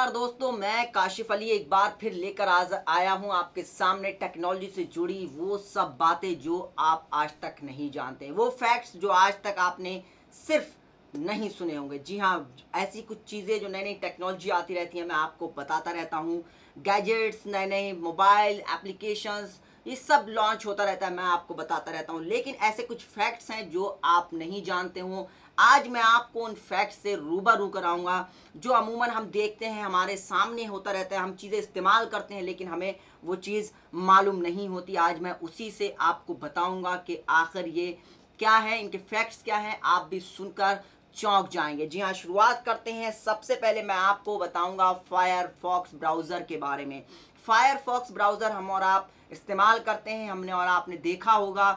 नमस्कार दोस्तों मैं काशिफ अली एक बार फिर लेकर आज आया हूं आपके सामने टेक्नोलॉजी से जुड़ी वो सब बातें जो आप आज तक नहीं जानते वो फैक्ट्स जो आज तक आपने सिर्फ नहीं सुने होंगे जी हाँ ऐसी कुछ चीज़ें जो नई नई टेक्नोलॉजी आती रहती है मैं आपको बताता रहता हूँ गैजेट्स नए नए मोबाइल एप्लीकेशंस ये सब लॉन्च होता रहता है मैं आपको बताता रहता हूँ लेकिन ऐसे कुछ फैक्ट्स हैं जो आप नहीं जानते हों आज मैं आपको उन फैक्ट से रूबरू कराऊंगा जो अमूमन हम देखते हैं हमारे सामने होता रहता है हम चीज़ें इस्तेमाल करते हैं लेकिन हमें वो चीज़ मालूम नहीं होती आज मैं उसी से आपको बताऊंगा कि आखिर ये क्या है इनके फैक्ट्स क्या हैं आप भी सुनकर चौंक जाएंगे जी हाँ शुरुआत करते हैं सबसे पहले मैं आपको बताऊंगा फायरफॉक्स ब्राउज़र के बारे में फायरफॉक्स ब्राउज़र हम और आप इस्तेमाल करते हैं हमने और आपने देखा होगा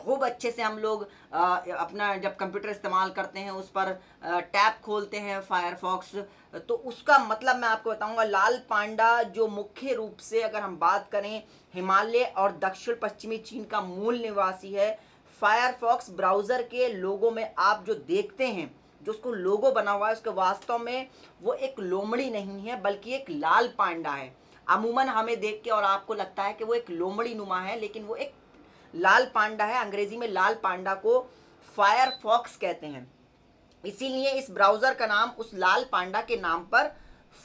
खूब अच्छे से हम लोग आ, अपना जब कंप्यूटर इस्तेमाल करते हैं उस पर टैब खोलते हैं फायरफॉक्स तो उसका मतलब मैं आपको बताऊंगा लाल पांडा जो मुख्य रूप से अगर हम बात करें हिमालय और दक्षिण पश्चिमी चीन का मूल निवासी है फायरफॉक्स ब्राउज़र के लोगों में आप जो देखते हैं जो उसको लोगो बना हुआ है उसके वास्तव में वो एक लोमड़ी नहीं है बल्कि एक लाल पांडा है अमूमन हमें देख के और आपको लगता है कि वो एक लोमड़ी नुमा है लेकिन वो एक लाल पांडा है अंग्रेजी में लाल पांडा को फायरफॉक्स कहते हैं इसीलिए इस ब्राउज़र का नाम उस लाल पांडा के नाम पर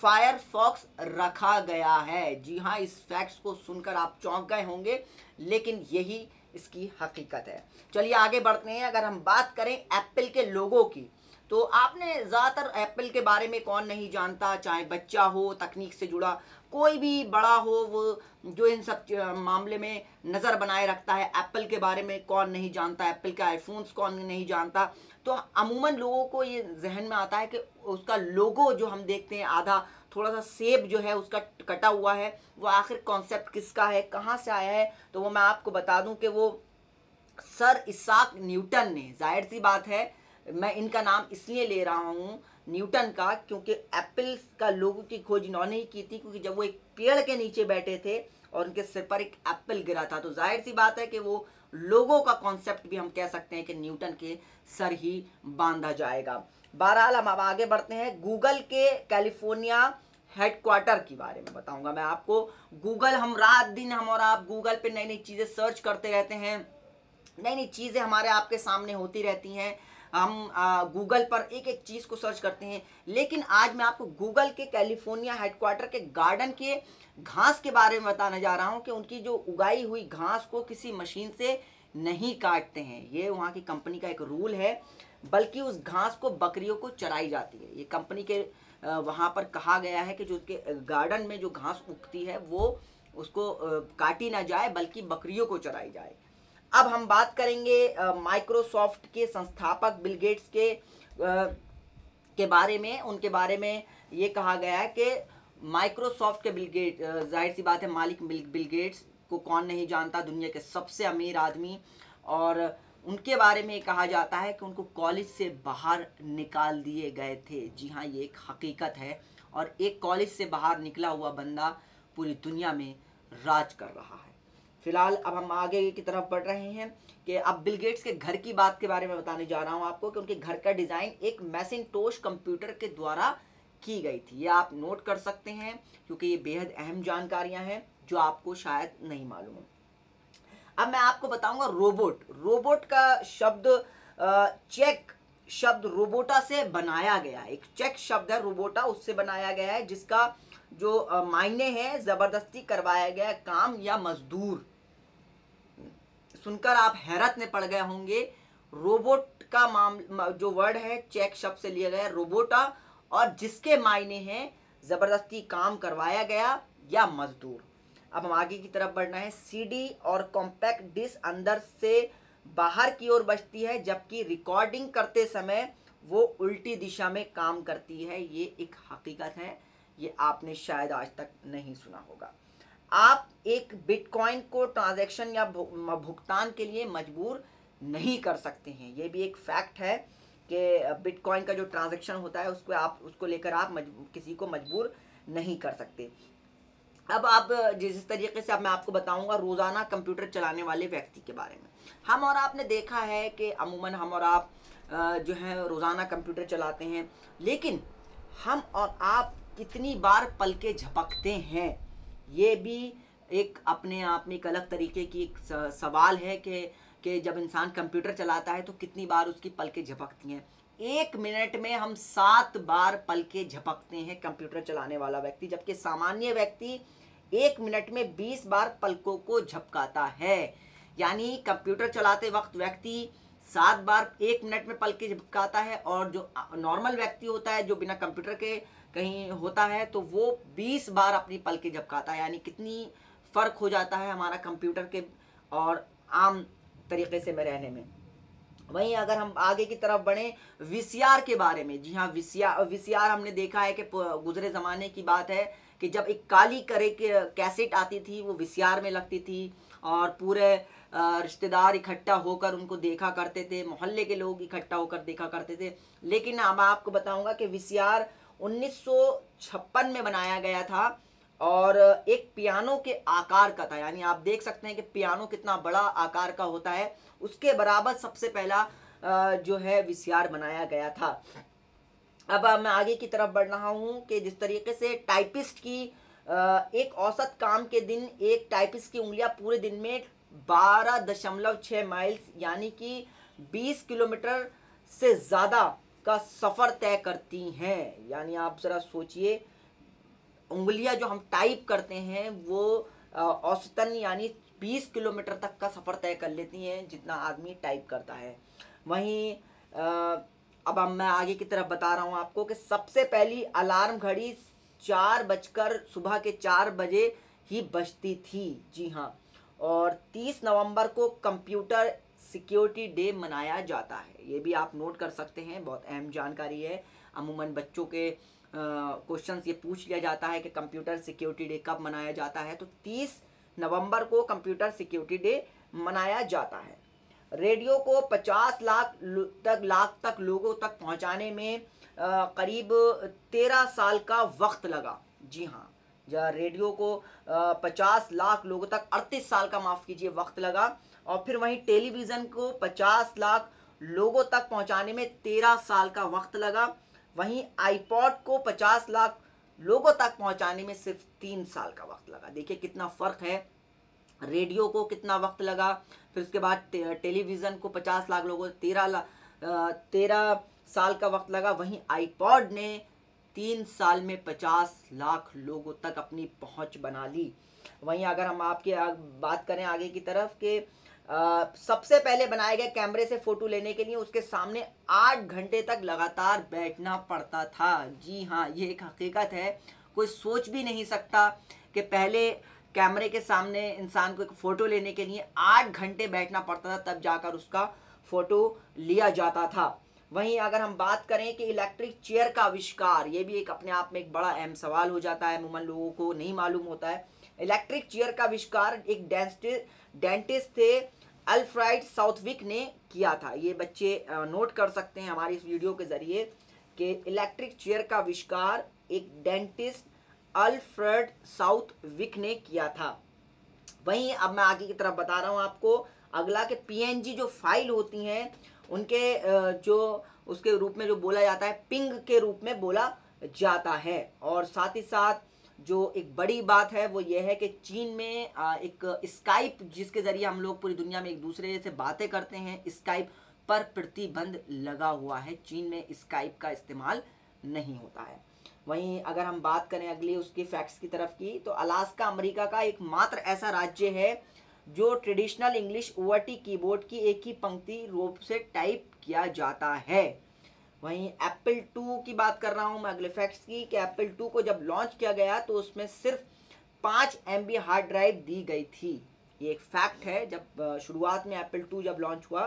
फायरफॉक्स रखा गया है जी हाँ इस फैक्ट्स को सुनकर आप चौंक गए होंगे लेकिन यही इसकी हकीकत है चलिए आगे बढ़ते हैं अगर हम बात करें एप्पल के लोगों की तो आपने ज़्यादातर एप्पल के बारे में कौन नहीं जानता चाहे बच्चा हो तकनीक से जुड़ा कोई भी बड़ा हो वो जो इन सब मामले में नज़र बनाए रखता है एप्पल के बारे में कौन नहीं जानता एप्पल के आईफोन्स कौन नहीं जानता तो अमूमन लोगों को ये जहन में आता है कि उसका लोगो जो हम देखते हैं आधा थोड़ा सा सेब जो है उसका कटा हुआ है वो आखिर कॉन्सेप्ट किसका है कहाँ से आया है तो वो मैं आपको बता दूं कि वो सर इसाक न्यूटन ने जाहिर सी बात है मैं इनका नाम इसलिए ले रहा हूँ न्यूटन का क्योंकि एप्पल का लोगों की खोज इन्होंने ही की थी क्योंकि जब वो एक पेड़ के नीचे बैठे थे और उनके सिर पर एक एप्पल गिरा था तो जाहिर सी बात है कि वो लोगों का कॉन्सेप्ट भी हम कह सकते हैं कि न्यूटन के सर ही बांधा जाएगा बहरहाल हम अब आगे बढ़ते हैं गूगल के कैलिफोर्निया हेडक्वार्टर के बारे में बताऊंगा मैं आपको गूगल हम रात दिन हम और आप गूगल पे नई नई चीज़ें सर्च करते रहते हैं नई नई चीज़ें हमारे आपके सामने होती रहती हैं हम गूगल पर एक एक चीज़ को सर्च करते हैं लेकिन आज मैं आपको गूगल के कैलिफोर्निया हेडक्वार्टर के गार्डन के घास के बारे में बताने जा रहा हूँ कि उनकी जो उगाई हुई घास को किसी मशीन से नहीं काटते हैं ये वहाँ की कंपनी का एक रूल है बल्कि उस घास को बकरियों को चराई जाती है ये कंपनी के वहाँ पर कहा गया है कि जो उसके गार्डन में जो घास उगती है वो उसको काटी ना जाए बल्कि बकरियों को चराई जाए अब हम बात करेंगे माइक्रोसॉफ्ट के संस्थापक बिल गेट्स के आ, के बारे में उनके बारे में ये कहा गया है कि माइक्रोसॉफ्ट के बिल जाहिर सी बात है मालिक बिल गेट्स को कौन नहीं जानता दुनिया के सबसे अमीर आदमी और उनके बारे में कहा जाता है कि उनको कॉलेज से बाहर निकाल दिए गए थे जी हाँ ये एक हकीकत है और एक कॉलेज से बाहर निकला हुआ बंदा पूरी दुनिया में राज कर रहा है फिलहाल अब हम आगे की तरफ बढ़ रहे हैं कि अब बिल गेट्स के घर की बात के बारे में बताने जा रहा हूँ आपको कि उनके घर का डिज़ाइन एक मैसिन कंप्यूटर के द्वारा की गई थी ये आप नोट कर सकते हैं क्योंकि ये बेहद अहम जानकारियाँ हैं जो आपको शायद नहीं मालूम अब मैं आपको बताऊंगा रोबोट रोबोट का शब्द चेक शब्द रोबोटा से बनाया गया है एक चेक शब्द है रोबोटा उससे बनाया गया है जिसका जो मायने है जबरदस्ती करवाया गया काम या मजदूर सुनकर आप हैरत में पड़ गए होंगे रोबोट का माम जो वर्ड है चेक शब्द से लिया गया रोबोटा और जिसके मायने हैं जबरदस्ती काम करवाया गया या मजदूर अब हम आगे की तरफ बढ़ना है सीडी और कॉम्पैक्ट डिस्क अंदर से बाहर की ओर बचती है जबकि रिकॉर्डिंग करते समय वो उल्टी दिशा में काम करती है ये एक हकीकत है ये आपने शायद आज तक नहीं सुना होगा आप एक बिटकॉइन को ट्रांजैक्शन या भुगतान के लिए मजबूर नहीं कर सकते हैं ये भी एक फैक्ट है कि बिटकॉइन का जो ट्रांजैक्शन होता है उसको आप उसको लेकर आप मज, किसी को मजबूर नहीं कर सकते अब आप जिस तरीके से अब मैं आपको बताऊंगा रोज़ाना कंप्यूटर चलाने वाले व्यक्ति के बारे में हम और आपने देखा है कि अमूमन हम और आप जो है रोज़ाना कंप्यूटर चलाते हैं लेकिन हम और आप कितनी बार पल के झपकते हैं ये भी एक अपने आप में एक अलग तरीके की एक सवाल है कि कि जब इंसान कंप्यूटर चलाता है तो कितनी बार उसकी पलकें झपकती हैं एक मिनट में हम सात बार पल के झपकते हैं कंप्यूटर चलाने वाला व्यक्ति जबकि सामान्य व्यक्ति एक मिनट में बीस बार पलकों को झपकाता है यानी कंप्यूटर चलाते वक्त व्यक्ति सात बार एक मिनट में पल के झपकाता है और जो नॉर्मल व्यक्ति होता है जो बिना कंप्यूटर के कहीं होता है तो वो बीस बार अपनी पल के झपकाता है यानी कितनी फ़र्क हो जाता है हमारा कंप्यूटर के और आम तरीके से में रहने में वहीं अगर हम आगे की तरफ बढ़े वीसीआर के बारे में जी हाँ वीसीआर हमने देखा है कि गुजरे ज़माने की बात है कि जब एक काली करे के कैसेट आती थी वो वीसीआर में लगती थी और पूरे रिश्तेदार इकट्ठा होकर उनको देखा करते थे मोहल्ले के लोग इकट्ठा होकर देखा करते थे लेकिन अब आपको बताऊंगा कि वीसीआर 1956 में बनाया गया था और एक पियानो के आकार का था यानी आप देख सकते हैं कि पियानो कितना बड़ा आकार का होता है उसके बराबर सबसे पहला जो है विसियार बनाया गया था अब मैं आगे की तरफ बढ़ रहा हूँ कि जिस तरीके से टाइपिस्ट की एक औसत काम के दिन एक टाइपिस्ट की उंगलियां पूरे दिन में बारह दशमलव छः माइल्स यानी कि बीस किलोमीटर से ज़्यादा का सफ़र तय करती हैं यानी आप ज़रा सोचिए उंगलियां जो हम टाइप करते हैं वो औसतन यानी 20 किलोमीटर तक का सफ़र तय कर लेती हैं जितना आदमी टाइप करता है वहीं अब अब मैं आगे की तरफ बता रहा हूँ आपको कि सबसे पहली अलार्म घड़ी चार बजकर सुबह के चार बजे ही बजती थी जी हाँ और 30 नवंबर को कंप्यूटर सिक्योरिटी डे मनाया जाता है ये भी आप नोट कर सकते हैं बहुत अहम जानकारी है अमूमन बच्चों के क्वेश्चंस ये पूछ लिया जाता है कि कंप्यूटर सिक्योरिटी डे कब मनाया जाता है तो 30 नवंबर को कंप्यूटर सिक्योरिटी डे मनाया जाता है रेडियो को 50 लाख तक लाख तक लोगों तक पहुंचाने में आ, करीब 13 साल का वक्त लगा जी हाँ रेडियो को पचास लाख लोगों तक अड़तीस साल का माफ़ कीजिए वक्त लगा और फिर वहीं टेलीविज़न को पचास लाख लोगों तक पहुंचाने में तेरह साल का वक्त लगा वहीं आईपॉड को पचास लाख लोगों तक पहुंचाने में सिर्फ तीन साल का वक्त लगा देखिए कितना फ़र्क है रेडियो को कितना वक्त लगा फिर उसके बाद टे, टेलीविज़न को पचास लाख लोगों तेरह ला तेरह साल का वक्त लगा वहीं आईपॉड ने तीन साल में पचास लाख लोगों तक अपनी पहुंच बना ली वहीं अगर हम आपके आग, बात करें आगे की तरफ के आ, सबसे पहले बनाए गए कैमरे से फ़ोटो लेने के लिए उसके सामने आठ घंटे तक लगातार बैठना पड़ता था जी हाँ ये एक हकीकत है कोई सोच भी नहीं सकता कि पहले कैमरे के सामने इंसान को एक फ़ोटो लेने के लिए आठ घंटे बैठना पड़ता था तब जाकर उसका फ़ोटो लिया जाता था वहीं अगर हम बात करें कि इलेक्ट्रिक चेयर का आविष्कार ये भी एक अपने आप में एक बड़ा अहम सवाल हो जाता है अमूमन लोगों को नहीं मालूम होता है इलेक्ट्रिक चेयर का आविष्कार एक डेंटिस्ट थे अल्फ्राइड साउथविक ने किया था ये बच्चे नोट कर सकते हैं हमारी इस वीडियो के ज़रिए कि इलेक्ट्रिक चेयर का आविष्कार एक डेंटिस्ट अल्फ्रेड साउथविक ने किया था वहीं अब मैं आगे की तरफ बता रहा हूं आपको अगला कि पीएनजी जो फाइल होती हैं उनके जो उसके रूप में जो बोला जाता है पिंग के रूप में बोला जाता है और साथ ही साथ जो एक बड़ी बात है वो ये है कि चीन में एक स्काइप जिसके ज़रिए हम लोग पूरी दुनिया में एक दूसरे से बातें करते हैं स्काइप पर प्रतिबंध लगा हुआ है चीन में स्काइप का इस्तेमाल नहीं होता है वहीं अगर हम बात करें अगली उसकी फैक्ट्स की तरफ की तो अलास्का अमेरिका का एकमात्र ऐसा राज्य है जो ट्रेडिशनल इंग्लिश ओवरटी कीबोर्ड की एक ही पंक्ति रूप से टाइप किया जाता है वहीं एप्पल टू की बात कर रहा हूँ मैं अगले फैक्ट्स की कि एप्पल टू को जब लॉन्च किया गया तो उसमें सिर्फ पाँच एम हार्ड ड्राइव दी गई थी ये एक फैक्ट है जब शुरुआत में एप्पल टू जब लॉन्च हुआ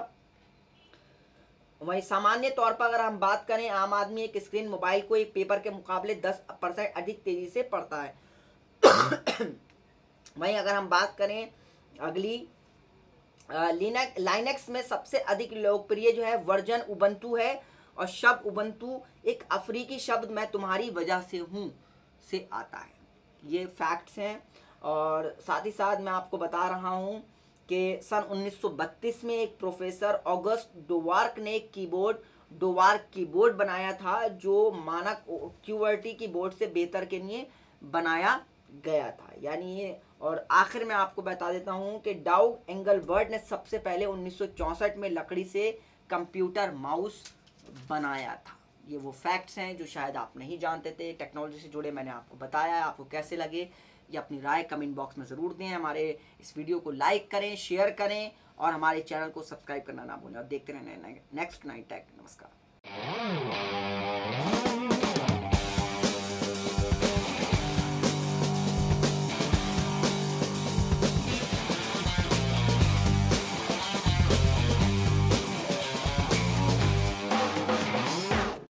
वहीं सामान्य तौर पर अगर हम बात करें आम आदमी एक स्क्रीन मोबाइल को एक पेपर के मुकाबले दस परसेंट अधिक तेजी से पढ़ता है वहीं अगर हम बात करें अगली लाइनेक्स में सबसे अधिक लोकप्रिय जो है वर्जन उबंतु है और शब्द उबंतु एक अफ्रीकी शब्द मैं तुम्हारी वजह से हूँ से आता है ये फैक्ट्स हैं और साथ ही साथ मैं आपको बता रहा हूँ कि सन 1932 में एक प्रोफेसर ऑगस्ट डोवार्क ने एक कीबोर्ड डोवार्क कीबोर्ड बनाया था जो मानक क्यूवर्टी की बोर्ड से बेहतर के लिए बनाया गया था यानी ये और आखिर में आपको बता देता हूँ कि डाउ वर्ड ने सबसे पहले 1964 में लकड़ी से कंप्यूटर माउस बनाया था ये वो फैक्ट्स हैं जो शायद आप नहीं जानते थे टेक्नोलॉजी से जुड़े मैंने आपको बताया आपको कैसे लगे ये अपनी राय कमेंट बॉक्स में ज़रूर दें हमारे इस वीडियो को लाइक करें शेयर करें और हमारे चैनल को सब्सक्राइब करना ना भूलें और देखते रहें नेक्स्ट नाइट टेक नमस्कार